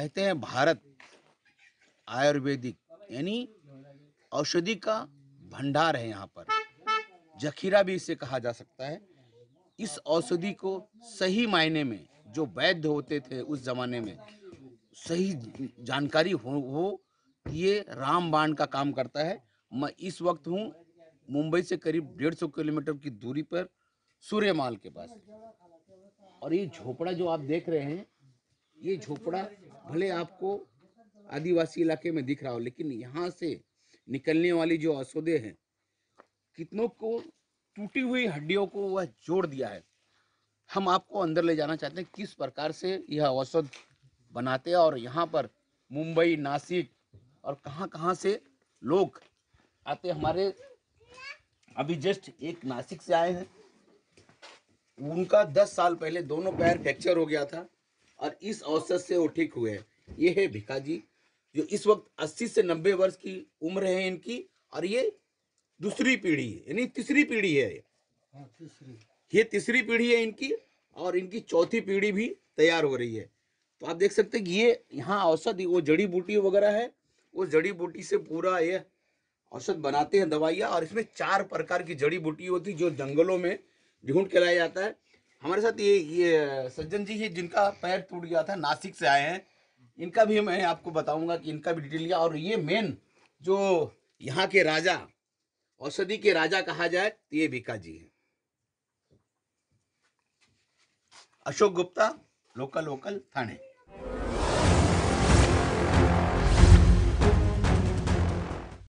कहते हैं भारत आयुर्वेदिक यानी औषधि का भंडार है यहाँ पर जखीरा भी इसे कहा जा सकता है इस औषधि को सही मायने में जो वैध होते थे उस जमाने में सही जानकारी हो वो ये रामबाण का काम करता है मैं इस वक्त हूँ मुंबई से करीब डेढ़ सौ किलोमीटर की दूरी पर सूर्यमाल के पास और ये झोपड़ा जो आप देख रहे हैं ये झोपड़ा भले आपको आदिवासी इलाके में दिख रहा हो लेकिन यहाँ से निकलने वाली जो असौदे हैं कितनों को टूटी हुई हड्डियों को वह जोड़ दिया है हम आपको अंदर ले जाना चाहते हैं किस प्रकार से यह औसत बनाते हैं और यहाँ पर मुंबई नासिक और कहाँ कहाँ से लोग आते हमारे अभी जस्ट एक नासिक से आए हैं उनका दस साल पहले दोनों पैर फ्रैक्चर हो गया था और इस औसत से वो ठीक हुए हैं ये है भिकाजी जो इस वक्त 80 से 90 वर्ष की उम्र है इनकी और ये दूसरी पीढ़ी यानी तीसरी पीढ़ी है हाँ, ये तीसरी पीढ़ी है इनकी और इनकी चौथी पीढ़ी भी तैयार हो रही है तो आप देख सकते हैं कि ये यहाँ औसत वो जड़ी बूटी वगैरह है वो जड़ी बूटी से पूरा ये औसत बनाते हैं दवाइयाँ और इसमें चार प्रकार की जड़ी बूटी होती जो जंगलों में ढूंढ के लाया जाता है हमारे साथ ये ये सज्जन जी है जिनका पैर टूट गया था नासिक से आए हैं इनका भी मैं आपको बताऊंगा कि इनका भी डिटेल लिया और ये मेन जो यहाँ के राजा औषधि के राजा कहा जाए तो ये बीका जी है अशोक गुप्ता लोकल लोकल थाने